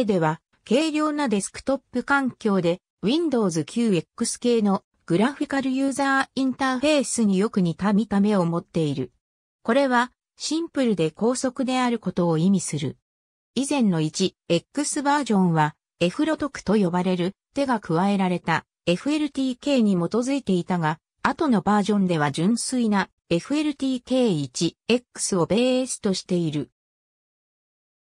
絵では、軽量なデスクトップ環境で Windows 9X 系のグラフィカルユーザーインターフェースによく似た見た目を持っている。これはシンプルで高速であることを意味する。以前の 1X バージョンは F ロトクと呼ばれる手が加えられた FLTK に基づいていたが、後のバージョンでは純粋な FLTK1X をベースとしている。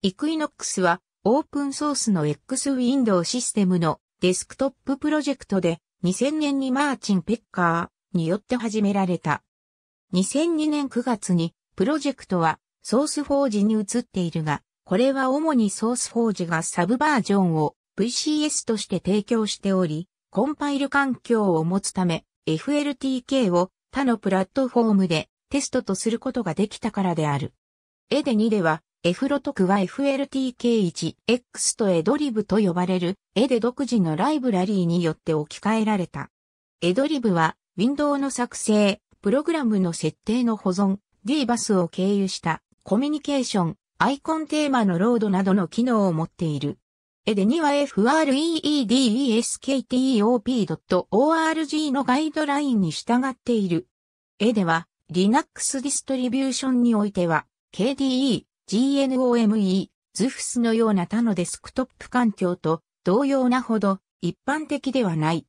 イクイノックスはオープンソースの X ウィンドウシステムのデスクトッププロジェクトで2000年にマーチン・ペッカーによって始められた。2002年9月にプロジェクトはソースフォージに移っているが、これは主にソースフォージがサブバージョンを VCS として提供しており、コンパイル環境を持つため FLTK を他のプラットフォームでテストとすることができたからである。エデ2ではエフロトクは FLTK1X とエドリブと呼ばれる、絵で独自のライブラリーによって置き換えられた。エドリブは、ウィンドウの作成、プログラムの設定の保存、D バスを経由した、コミュニケーション、アイコンテーマのロードなどの機能を持っている。エデには freedeskteop.org のガイドラインに従っている。エデは Linux ディストリビューションにおいては KDE GNOME、ズフスのような他のデスクトップ環境と同様なほど一般的ではない。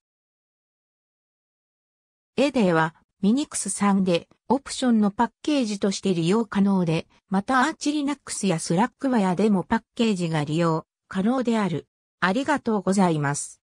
エデーは Minix3 でオプションのパッケージとして利用可能で、また Arch Linux や Slackware でもパッケージが利用可能である。ありがとうございます。